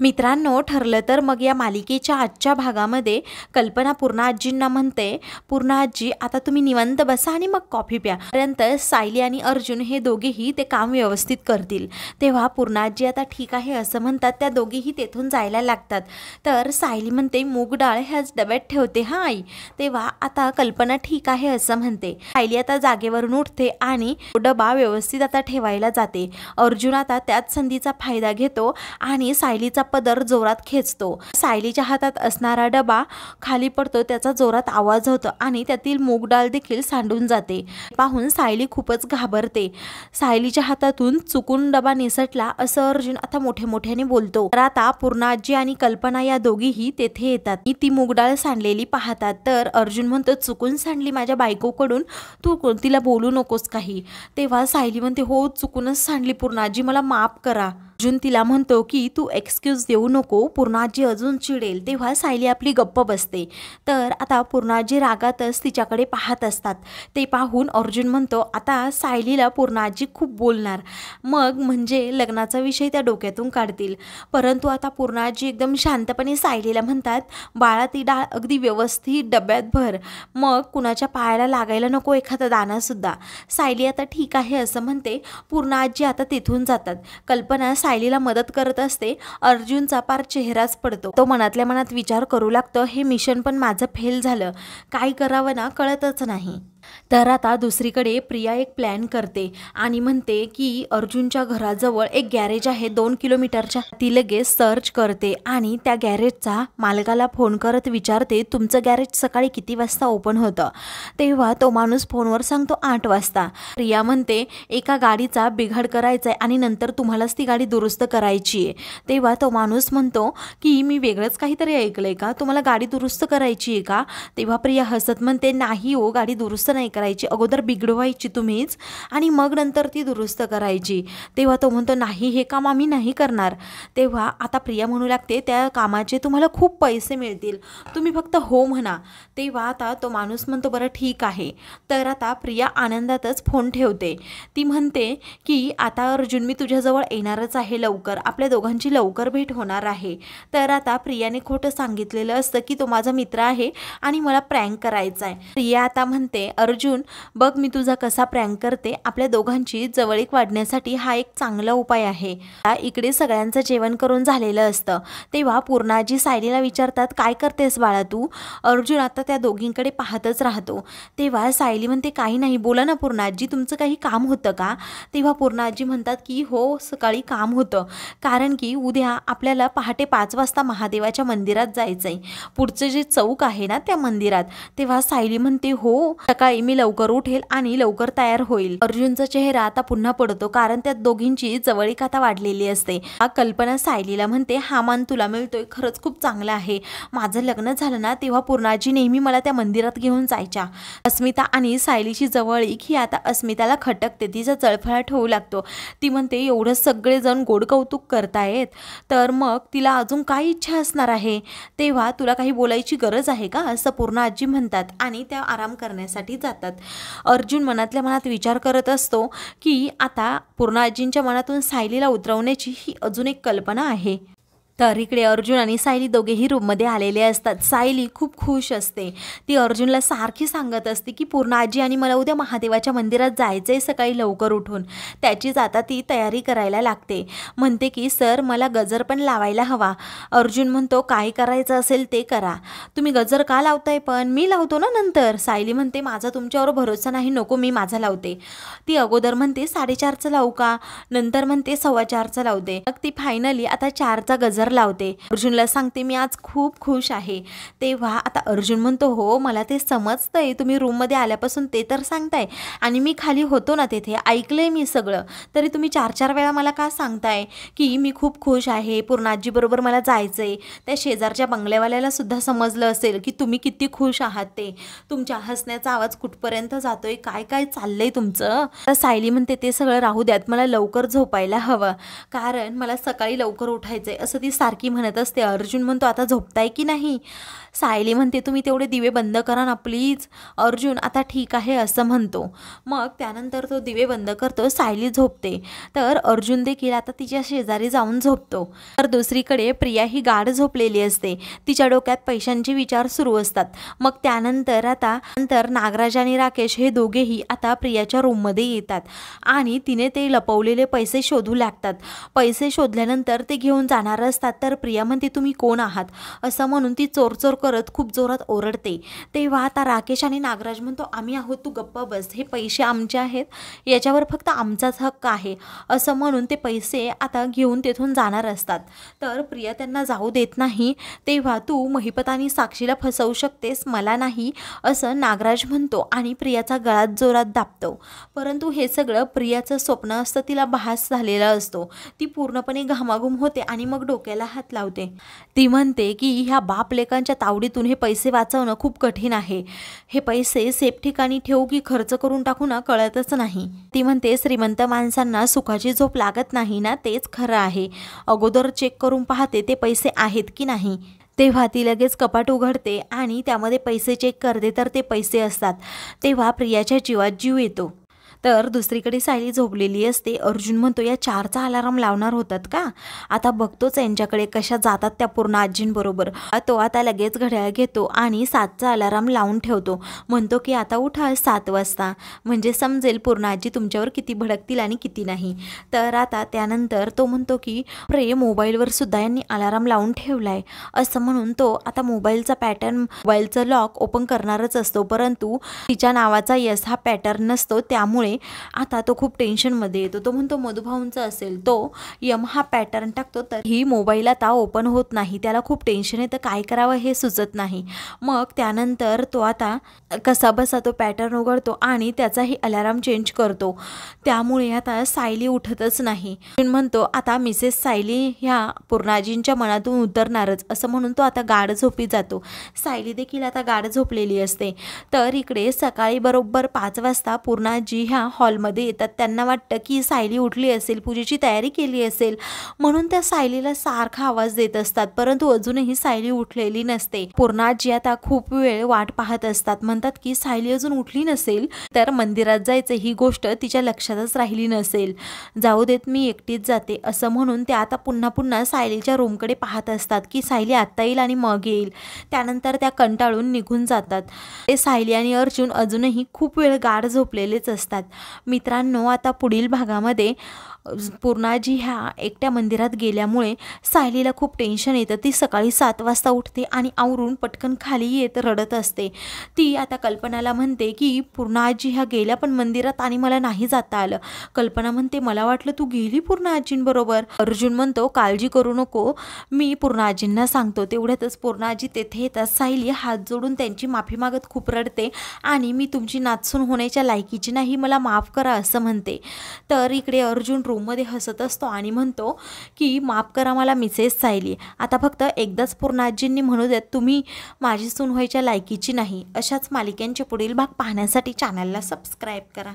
मित्रांनो ठरलं तर मग या मालिकेच्या आजच्या भागामध्ये कल्पना पूर्णा आजींना म्हणते पूर्णा आजी आता तुम्ही निवंत बसा आणि मग कॉफी प्या पर्यंत सायली आणि अर्जुन हे दोघेही ते काम व्यवस्थित करतील तेव्हा पूर्णा आजी आता ठीक आहे असं म्हणतात त्या दोघेही तेथून जायला लागतात तर सायली म्हणते मूग डाळ ह्याच डब्यात ठेवते हां आई तेव्हा आता कल्पना ठीक आहे असं म्हणते सायली आता जागेवरून उठते आणि डबा व्यवस्थित आता ठेवायला जाते अर्जुन आता त्याच संधीचा फायदा घेतो आणि सायलीचा पदर जोरात खेचतो सायलीच्या हातात असणारा डबा खाली पडतो त्याचा जोरात आवाज होतो आणि त्यातील मूग डाल देखील सांडून जाते पाहून सायली खूपच घाबरते सायलीच्या हातातून चुकून डबा निसटला असं अर्जुन आता मोठे मोठ्याने बोलतो तर आता पूर्णाजी आणि कल्पना या दोघीही तेथे येतात ती मूग सांडलेली पाहतात तर अर्जुन म्हणतो चुकून सांडली माझ्या बायकोकडून तू तिला बोलू नकोस काही तेव्हा सायली म्हणते हो चुकूनच सांडली पूर्णाजी मला माफ करा अर्जुन तिला म्हणतो की तू एक्सक्यूज देऊ नको पूर्णाजी अजून चिडेल तेव्हा सायली आपली गप्प बसते तर आता पूर्णाजी रागातच तिच्याकडे पाहत असतात ते पाहून अर्जुन म्हणतो आता सायलीला पूर्णाजी खूप बोलणार मग म्हणजे लग्नाचा विषय त्या डोक्यातून काढतील परंतु आता पूर्णाजी एकदम शांतपणे सायलीला म्हणतात बाळा ती डाळ अगदी व्यवस्थित डब्यात भर मग कुणाच्या पायाला लागायला नको एखादा दानासुद्धा सायली आता ठीक आहे असं म्हणते पूर्णाजी आता तिथून जातात कल्पना सायलीला मदत करत असते अर्जुनचा पार चेहराच पडतो तो मनातल्या मनात विचार करू लागतो हे मिशन पण माझं फेल झालं काय करावं ना कळतच नाही तर आता दुसरीकडे प्रिया एक प्लॅन करते आणि म्हणते की अर्जुनच्या घराजवळ एक गॅरेज आहे दोन किलोमीटरच्या ती लगेच सर्च करते आणि त्या गॅरेजचा मालकाला फोन करत विचारते तुमचं गॅरेज सकाळी किती वाजता ओपन होतं तेव्हा तो माणूस फोनवर सांगतो आठ वाजता प्रिया म्हणते एका गाडीचा बिघाड करायचा आहे आणि नंतर तुम्हालाच ती गाडी दुरुस्त करायची आहे तेव्हा तो माणूस म्हणतो की मी वेगळंच काहीतरी ऐकलं का तुम्हाला गाडी दुरुस्त करायची आहे का तेव्हा प्रिया हसत म्हणते नाही हो गाडी दुरुस्त नाही करायची अगोदर बिघडवायची तुम्हीच आणि मग नंतर ती दुरुस्त करायची तेव्हा तो म्हणतो नाही हे काम आम्ही नाही करणार तेव्हा आता प्रिया म्हणू लागते त्या कामाचे तुम्हाला खूप पैसे मिळतील तुम्ही फक्त हो म्हणा तेव्हा आता तो माणूस म्हणतो बरं ठीक आहे तर आता प्रिया आनंदातच फोन ठेवते ती म्हणते की आता अर्जुन मी तुझ्याजवळ येणारच आहे लवकर आपल्या दोघांची लवकर भेट होणार आहे तर आता प्रियाने खोटं सांगितलेलं असतं की तो माझा मित्र आहे आणि मला प्रँक करायचा आहे प्रिया आता म्हणते अर्जुन बघ मी तुझा कसा प्रँक करते आपल्या दोघांची जवळीक वाढण्यासाठी हा एक चांगला उपाय आहे इकडे सगळ्यांचं जेवण करून झालेलं असतं तेव्हा पूर्णाजी सायलीला विचारतात काय करतेस बाळा तू अर्जुन आता त्या दोघींकडे पाहतच राहतो तेव्हा सायली म्हणते काही नाही बोला ना पूर्णाजी तुमचं काही काम होतं का तेव्हा पूर्णाजी म्हणतात की हो सकाळी काम होतं कारण की उद्या आपल्याला पहाटे पाच वाजता महादेवाच्या मंदिरात जायचं आहे पुढचं जे चौक आहे ना त्या मंदिरात तेव्हा सायली म्हणते हो सकाळी ताई मी लवकर उठेल आणि लवकर तयार होईल अर्जुनचा चेहरा आता पुन्हा पडतो कारण त्या दोघींची जवळीक आता वाढलेली असते कल्पना सायलीला म्हणते हा मान तुला मिळतोय खरंच खूप चांगला आहे माझं लग्न झालं ना तेव्हा पूर्णाजी नेहमी मला त्या मंदिरात घेऊन जायच्या अस्मिता आणि सायलीची जवळीक ही आता अस्मिताला खटकते तिचा चळफळाट होऊ लागतो ती म्हणते एवढं सगळेजण गोड कौतुक करतायत तर मग तिला अजून काय इच्छा असणार आहे तेव्हा तुला काही बोलायची गरज आहे का असं पूर्ण आजी म्हणतात आणि त्या आराम करण्यासाठी जातात अर्जुन मनातल्या मनात विचार करत असतो की आता पूर्णाजींच्या मनातून सायलीला उतरवण्याची ही अजून एक कल्पना आहे तर इकडे अर्जुन आणि सायली दोघेही रूममध्ये आलेले असतात सायली खूप खुश असते ती अर्जुनला सारखी सांगत असते की पूर्ण आजी आणि मला उद्या महादेवाच्या मंदिरात जायचं आहे सकाळी लवकर उठून त्याचीच आता ती तयारी करायला लागते म्हणते की सर मला गजर पण लावायला हवा अर्जुन म्हणतो काय करायचं असेल ते करा तुम्ही गजर का लावताय पण मी लावतो ना नंतर सायली म्हणते माझा तुमच्यावर भरोसा नाही नको मी माझा लावते ती अगोदर म्हणते साडेचारचं लावू का नंतर म्हणते सव्वा चारचं लावते मग ती फायनली आता चारचा गजर लावते अर्जुनला सांगते मी आज खूप खुश आहे तेव्हा आता अर्जुन म्हणतो हो मला ते समजतंय तुम्ही रूममध्ये आल्यापासून ते तर सांगताय आणि मी खाली होतो ना तेथे ऐकलंय मी सगळं तरी तुम्ही चार चार वेळा मला का सांगताय की मी खूप खुश आहे पूर्ण आजीबरोबर मला जायचं आहे त्या शेजारच्या बंगल्यावाल्याला सुद्धा समजलं असेल की तुम्ही किती खुश आहात ते तुमच्या हसण्याचा आवाज कुठपर्यंत जातोय काय काय चाललंय तुमचं सायली म्हणते ते सगळं राहू द्यात मला लवकर झोपायला हवं कारण मला सकाळी लवकर उठायचंय असं ती सारखी म्हणत असते अर्जुन म्हणतो आता झोपताय की नाही सायली म्हणते तुम्ही तेवढे दिवे बंद करा ना प्लीज अर्जुन आता ठीक आहे असं म्हणतो मग त्यानंतर तो दिवे बंद करतो सायली झोपते तर अर्जुन देखील आता तिच्या शेजारी जाऊन झोपतो तर दुसरीकडे प्रिया ही गाढ झोपलेली असते तिच्या डोक्यात पैशांचे विचार सुरू असतात मग त्यानंतर आता नंतर नागराज आणि राकेश हे दोघेही आता प्रियाच्या रूममध्ये येतात आणि तिने ते लपवलेले पैसे शोधू लागतात पैसे शोधल्यानंतर ते घेऊन जाणार असतात असतात तर प्रिया म्हणते तुम्ही कोण आहात असं म्हणून ती चोर चोर करत खूप जोरात ओरडते तेव्हा आता राकेश आणि नागराज म्हणतो आम्ही आहोत तू गप्पा बस हे पैसे आमचे आहेत याच्यावर फक्त आमचाच हक्क आहे असं म्हणून ते पैसे आता घेऊन तेथून जाणार असतात तर प्रिया त्यांना जाऊ देत नाही तेव्हा तू महिपत आणि साक्षीला फसवू शकतेस मला नाही असं नागराज म्हणतो आणि प्रियाचा गळात जोरात दाबतो परंतु हे सगळं प्रियाचं स्वप्न असतं तिला भास झालेला असतो ती पूर्णपणे घामाघूम होते आणि मग डोक्याला आपल्याला हात लावते ती म्हणते की ह्या बाप लेकांच्या तावडीतून हे पैसे वाचवणं खूप कठीण आहे हे पैसे सेफ ठिकाणी ठेवू की खर्च करून टाकू ना कळतच नाही ती म्हणते श्रीमंत माणसांना सुखाची झोप लागत नाही ना तेच खरं आहे अगोदर चेक करून पाहते ते पैसे आहेत की नाही तेव्हा ती लगेच कपाट उघडते आणि त्यामध्ये पैसे चेक करते तर ते पैसे असतात तेव्हा प्रियाच्या जीवात जीव येतो तर दुसरीकडे सायली झोपलेली असते अर्जुन म्हणतो या चारचा अलाराम लावणार होतात का आता बघतोच यांच्याकडे कशा जातात त्या पूर्ण आजींबरोबर तो आता लगेच घड्याळ घेतो आणि सातचा अलाराम लावून ठेवतो म्हणतो की आता उठा सात वाजता म्हणजे समजेल पूर्ण आजी तुमच्यावर किती भडकतील आणि किती नाही तर आता त्यानंतर तो म्हणतो की प्रे मोबाईलवर सुद्धा यांनी अलाराम लावून ठेवला आहे असं म्हणून तो आता मोबाईलचा पॅटर्न मोबाईलचं लॉक ओपन करणारच असतो परंतु तिच्या नावाचा यस हा पॅटर्न नसतो त्यामुळे आता तो खूप टेन्शनमध्ये येतो तो म्हणतो मधुभाऊंचा असेल तो यम हा पॅटर्न टाकतो तर ही मोबाईल आता ओपन होत नाही त्याला खूप टेन्शन येतं काय करावं हे सुचत नाही मग त्यानंतर तो आता कसा बसा तो पॅटर्न उघडतो आणि त्याचाही अलाराम चेंज करतो त्यामुळे आता सायली उठतच नाही म्हणतो आता मिसेस सायली ह्या पूर्णाजींच्या मनातून उतरणारच असं म्हणून तो आता गाढ झोपी जातो सायली देखील आता गाढ झोपलेली असते तर इकडे सकाळी बरोबर पाच वाजता पूर्णाजी ह्या ह्या हॉलमध्ये येतात त्यांना वाटतं की सायली उठली असेल पूजेची तयारी केली असेल म्हणून त्या सायलीला सारखा आवाज देत असतात परंतु अजूनही सायली उठलेली नसते पूर्णाजी आता खूप वेळ वाट पाहत असतात म्हणतात की सायली अजून उठली नसेल तर मंदिरात जायचं ही गोष्ट तिच्या लक्षातच राहिली नसेल जाऊ देत मी एकटीच जाते असं म्हणून त्या आता पुन्हा पुन्हा सायलीच्या रूमकडे पाहत असतात की सायली आत्ता येईल आणि मग येईल त्यानंतर त्या कंटाळून निघून जातात ते सायली आणि अर्जुन अजूनही खूप वेळ गाढ झोपलेलेच असतात मित्रांनो आता पुढील भागामध्ये पूर्णाजी ह्या एकट्या मंदिरात गेल्यामुळे सायलीला खूप टेन्शन येतं ती सकाळी सात वाजता उठते आणि आवरून पटकन खाली येत रडत असते ती आता कल्पनाला म्हणते की पूर्णाजी ह्या गेल्या पण मंदिरात आणि मला नाही जाता आलं कल्पना म्हणते मला वाटलं तू गेली आजींबरोबर अर्जुन म्हणतो काळजी करू नको मी पूर्णाजींना सांगतो तेवढ्यातच पूर्णाजी तेथे येतात सायली हात जोडून त्यांची माफी मागत खूप रडते आणि मी तुमची नाचसून होण्याच्या लायकीची नाही मला मला माफ करा असं म्हणते तर इकडे अर्जुन रूममध्ये हसत असतो आणि म्हणतो की माफ करा मला मिसेस सायली आता फक्त एकदाच पूर्णाजींनी म्हणू देत तुम्ही माझी व्हायच्या लायकीची नाही अशाच मालिकांचे पुढील भाग पाहण्यासाठी चॅनलला सबस्क्राईब करा